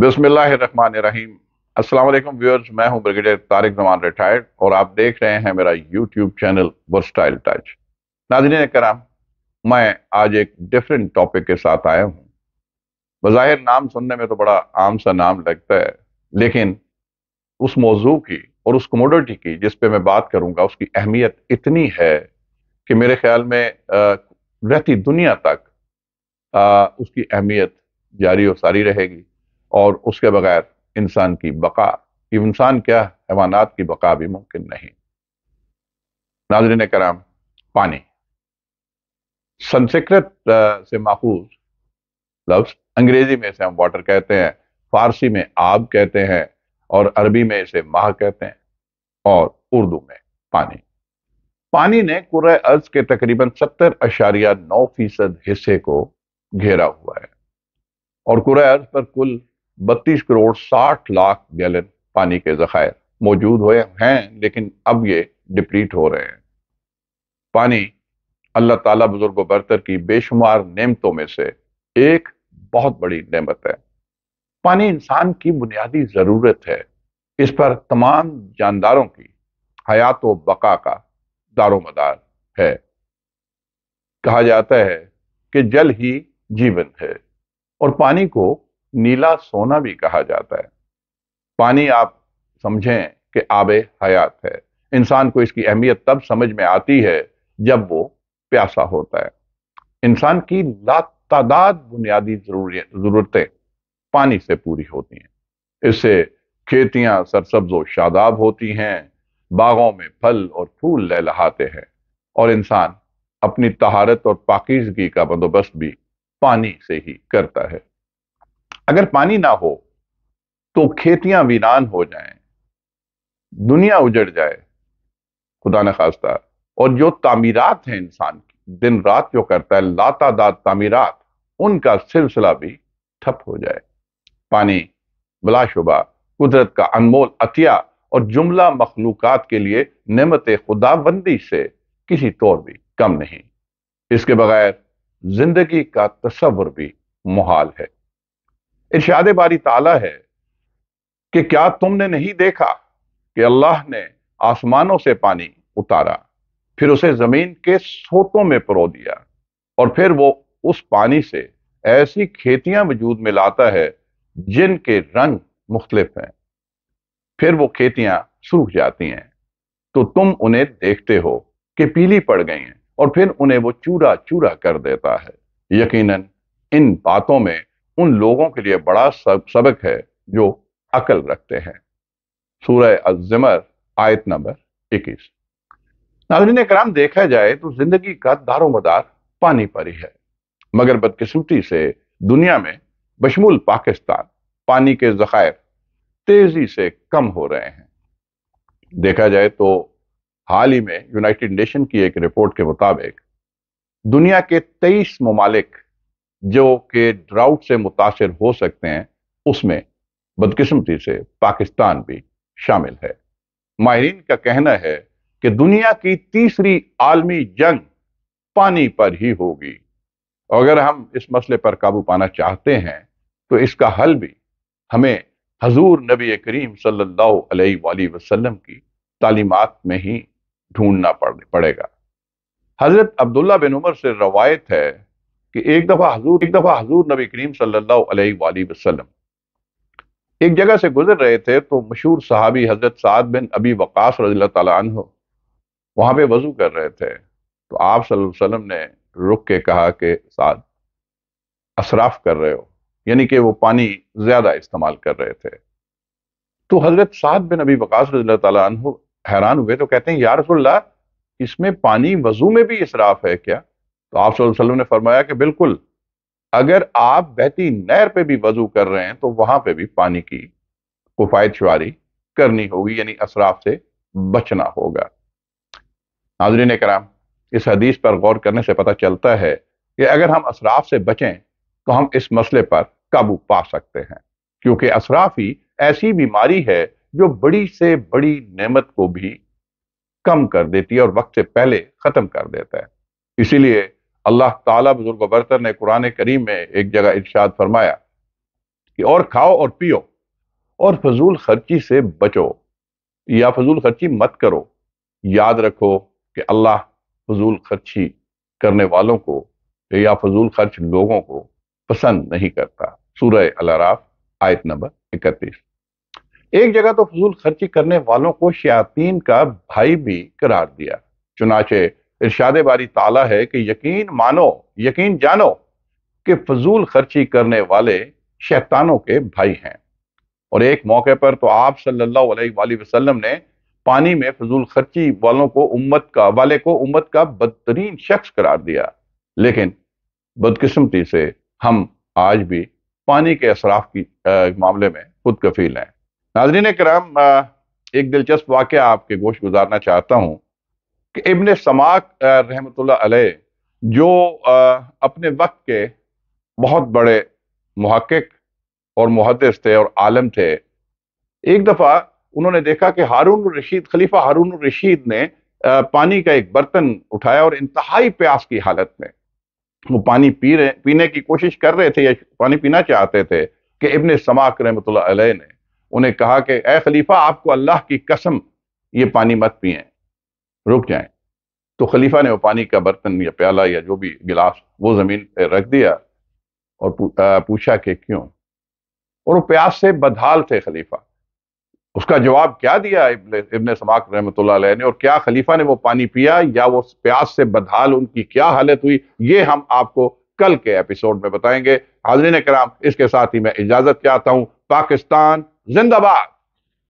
बिसमीम असलम व्यूअर्स मैं हूं ब्रिगेडियर तारिक जमान रिटायर्ड और आप देख रहे हैं मेरा यूट्यूब चैनल वर्स्टाइल टच नाजरीन कराम मैं आज एक डिफरेंट टॉपिक के साथ आया हूं बज़ाहिर नाम सुनने में तो बड़ा आम सा नाम लगता है लेकिन उस मौजू की और उस कमोडिटी की जिस पर मैं बात करूँगा उसकी अहमियत इतनी है कि मेरे ख्याल में रहती दुनिया तक उसकी अहमियत जारी और सारी रहेगी और उसके बगैर इंसान की बका इंसान क्या हैवानात की बका भी मुमकिन नहीं नाजरीन कराम पानी संस्कृत से माखूज लफ्ज अंग्रेजी में इसे हम वाटर कहते हैं फारसी में आब कहते हैं और अरबी में इसे माह कहते हैं और उर्दू में पानी पानी ने कुर अर्ज के तकरीबन सत्तर अशारिया नौ फीसद हिस्से को घेरा हुआ है और कुर अर्ज पर कुल बत्तीस करोड़ साठ लाख गैलन पानी के जखायर मौजूद हुए हैं लेकिन अब ये डिप्लीट हो रहे हैं पानी अल्लाह ताला बुजुर्ग बरतर की बेशुमार नेमतों में से एक बहुत बड़ी नेमत है पानी इंसान की बुनियादी ज़रूरत है इस पर तमाम जानदारों की हयात व बका का दारोमदार है कहा जाता है कि जल ही जीवन है और पानी को नीला सोना भी कहा जाता है पानी आप समझें कि आब हयात है इंसान को इसकी अहमियत तब समझ में आती है जब वो प्यासा होता है इंसान की लातादाद बुनियादी जरूरतें पानी से पूरी होती हैं इससे खेतियां सरसब्ज और शादाब होती हैं बागों में फल और फूल लहलहाते हैं और इंसान अपनी तहारत और पाकिजगी का बंदोबस्त भी पानी से ही करता है अगर पानी ना हो तो खेतियां वीरान हो जाएं, दुनिया उजड़ जाए खुदा न खास्ता और जो तामीरात हैं इंसान की दिन रात जो करता है लातादात तामीरात उनका सिलसिला भी ठप हो जाए पानी बलाशुबा कुदरत का अनमोल अतिया और जुमला मखलूक के लिए नमत खुदाबंदी से किसी तौर भी कम नहीं इसके बगैर जिंदगी का तस्वर भी मुहाल है इर्शाद बारी ताला है कि क्या तुमने नहीं देखा कि अल्लाह ने आसमानों से पानी उतारा फिर उसे जमीन के सोतों में परो दिया और फिर वो उस पानी से ऐसी खेतियां वजूद में लाता है जिनके रंग मुख्तलिफ हैं फिर वो खेतियां सूख जाती हैं तो तुम उन्हें देखते हो कि पीली पड़ गई हैं और फिर उन्हें वो चूरा चूरा कर देता है यकीनन इन बातों में उन लोगों के लिए बड़ा सब, सबक है जो अकल रखते हैं सूरह अजमर आयत नंबर 21 नाजरीन कराम देखा जाए तो जिंदगी का दारो मदार पानी पर ही है मगर बदकिस्मती से दुनिया में बशमूल पाकिस्तान पानी के जखायर तेजी से कम हो रहे हैं देखा जाए तो हाल ही में यूनाइटेड नेशन की एक रिपोर्ट के मुताबिक दुनिया के 23 ममालिक जो कि ड्राउट से मुतासर हो सकते हैं उसमें बदकिस्मती से पाकिस्तान भी शामिल है माहरीन का कहना है कि दुनिया की तीसरी आलमी जंग पानी पर ही होगी अगर हम इस मसले पर काबू पाना चाहते हैं तो इसका हल भी हमें हजूर नबी करीम सल्लल्लाहु अलैहि वसल्लम की तालीमत में ही ढूंढना पड़ेगा हज़रत अब्दुल्ला बिन उमर से रवायत है कि एक दफ़ा हजूर एक दफ़ा हजूर नबी करीम सल्लाम एक जगह से गुजर रहे थे तो मशहूर सहाबी हजरत साद बिन अबी वक़ास रजील्ला वहां पर वज़ू कर रहे थे तो आप वसल्लम ने रुक के कहा कि साद असराफ कर रहे हो यानी कि वो पानी ज़्यादा इस्तेमाल कर रहे थे तो हजरत साद बिन अबी वक़ास रजील्ला तन हैरान हुए तो कहते हैं यार इसमें पानी वज़ू में भी इसराफ है क्या तो आप ने फरमाया कि बिल्कुल अगर आप बहती नहर पे भी वजू कर रहे हैं तो वहां पे भी पानी की कुफायत शुरी करनी होगी यानी असराफ से बचना होगा नाजरीन कराम इस हदीस पर गौर करने से पता चलता है कि अगर हम असराफ से बचें तो हम इस मसले पर काबू पा सकते हैं क्योंकि असराफ ही ऐसी बीमारी है जो बड़ी से बड़ी नेमत को भी कम कर देती है और वक्त से पहले ख़त्म कर देता है इसीलिए अल्लाह ताला बुजुर्ग बरतर ने कुरान करीम में एक जगह इर्शाद फरमाया कि और खाओ और पियो और फजूल खर्ची से बचो या फजूल खर्ची मत करो याद रखो कि अल्लाह फजूल खर्ची करने वालों को या फजूल खर्च लोगों को पसंद नहीं करता सूरह अलाराफ आयत नंबर इकतीस एक जगह तो फजूल खर्ची करने वालों को शयातीन का भाई भी करार दिया चुनाचे इर्शाद बारी ताला है कि यकीन मानो यकीन जानो कि फजूल खर्ची करने वाले शैतानों के भाई हैं और एक मौके पर तो आप सल्लल्लाहु अलैहि वसल्लम ने पानी में फजूल खर्ची वालों को उम्मत का वाले को उम्मत का बदतरीन शख्स करार दिया लेकिन बदकिस्मती से हम आज भी पानी के असराफ की आ, मामले में खुद कफील हैं नाजरीन कराम एक दिलचस्प वाक्य आपके गोश गुजारना चाहता हूँ कि इबन समाक रहमत जो अपने वक्त के बहुत बड़े महक्क और मुहदस थे और आलम थे एक दफ़ा उन्होंने देखा कि हारून रशीद खलीफा हारून रशीद ने पानी का एक बर्तन उठाया और इंतहाई प्यास की हालत में वो पानी पी रहे पीने की कोशिश कर रहे थे या पानी पीना चाहते थे कि इबन समाक रहमत ने उन्हें कहा कि ए खलीफा आपको अल्लाह की कसम ये पानी मत पिए रुक जाएं तो खलीफा ने वो पानी का बर्तन या प्याला या जो भी गिलास वो ज़मीन पर रख दिया और पूछा कि क्यों और वो प्यास से बदहाल थे खलीफा उसका जवाब क्या दिया इबन समाक रहमत ने और क्या खलीफा ने वो पानी पिया या वो प्यास से बदहाल उनकी क्या हालत हुई ये हम आपको कल के एपिसोड में बताएंगे हाजरीन कराम इसके साथ ही मैं इजाज़त चाहता हूं पाकिस्तान जिंदाबाद